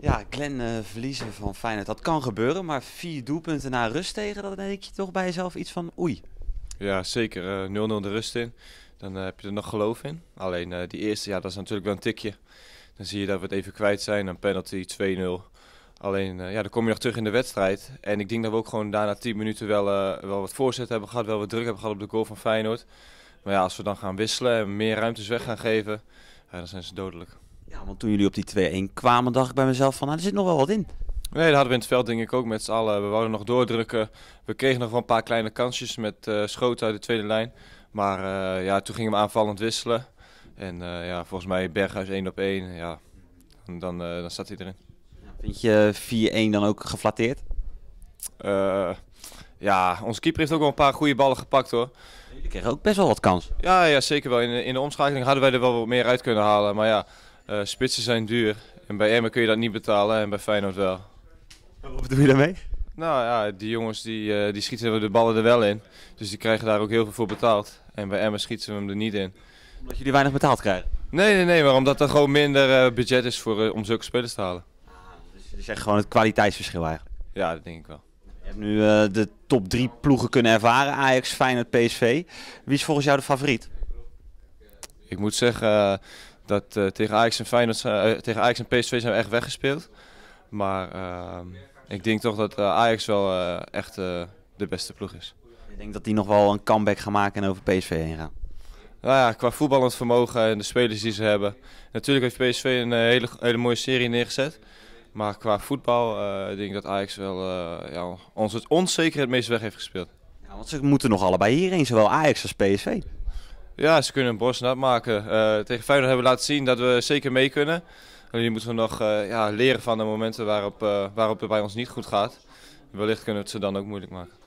Ja, Glenn eh, verliezen van Feyenoord, dat kan gebeuren. Maar vier doelpunten na rust tegen, dat denk je toch bij jezelf iets van oei. Ja, zeker. 0-0 eh, de rust in. Dan eh, heb je er nog geloof in. Alleen die eerste, ja, dat is natuurlijk wel een tikje. Dan zie je dat we het even kwijt zijn. Een penalty 2-0. Alleen, ja, dan kom je nog terug in de wedstrijd. En ik denk dat we ook gewoon daarna 10 minuten wel, wel wat voorzet hebben gehad. Wel wat druk hebben gehad op de goal van Feyenoord. Maar ja, als we dan gaan wisselen en meer ruimtes weg gaan geven, dan zijn ze dodelijk. Ja, want toen jullie op die 2-1 kwamen, dacht ik bij mezelf van, nou, er zit nog wel wat in. Nee, dat hadden we in het veld denk ik ook met z'n allen. We wilden nog doordrukken. We kregen nog wel een paar kleine kansjes met eh, schoten uit de tweede lijn. Maar eh, ja, toen gingen we aanvallend wisselen. En eh, ja, volgens mij Berghuis 1 op 1. Ja, dan, dan zat hij erin. Vind je 4-1 dan ook geflatteerd? ja, onze keeper heeft ook wel een paar goede ballen gepakt hoor. Jullie kregen ook best wel wat kans. Ja, ja zeker wel. In, in de omschakeling hadden wij er wel wat meer uit kunnen halen. Maar ja, eh, spitsen zijn duur. En bij Emmen kun je dat niet betalen en bij Feyenoord wel. Wat bedoel je daarmee? Nou ja, die jongens die, eh, die schieten de ballen er wel in. Dus die krijgen daar ook heel veel voor betaald. En bij Emmen schieten we hem er niet in. Omdat jullie weinig betaald krijgen? Nee, nee, nee. Maar omdat er gewoon minder eh, budget is voor, om zulke spelers te halen. Ah, dus je zegt gewoon het kwaliteitsverschil eigenlijk? Ja, dat denk ik wel. Je hebt nu de top drie ploegen kunnen ervaren. Ajax, Feyenoord, PSV. Wie is volgens jou de favoriet? Ik moet zeggen, dat, eh, tegen, Ajax en Feyenoord, uh, tegen Ajax en PSV zijn we echt weggespeeld. Maar ehm, ik denk toch dat eh, Ajax wel echt de beste ploeg is. Ik denk dat die nog wel een comeback gaan maken en over PSV heen gaan. Nou ja, qua voetballend vermogen en de spelers die ze hebben. Natuurlijk heeft PSV een hele, hele mooie serie neergezet. Maar qua voetbal denk ik dat Ajax wel uh, ja, ons, het, ons het meest weg heeft gespeeld. Ja, want ze moeten nog allebei hierheen, zowel Ajax als PSV. Ja, ze kunnen een borst nat maken. Eh, tegen Feyenoord hebben we laten zien dat we zeker mee kunnen. Alleen moeten we nog eh, ja, leren van de momenten waarop, eh, waarop het bij ons niet goed gaat. Wellicht kunnen we het ze dan ook moeilijk maken.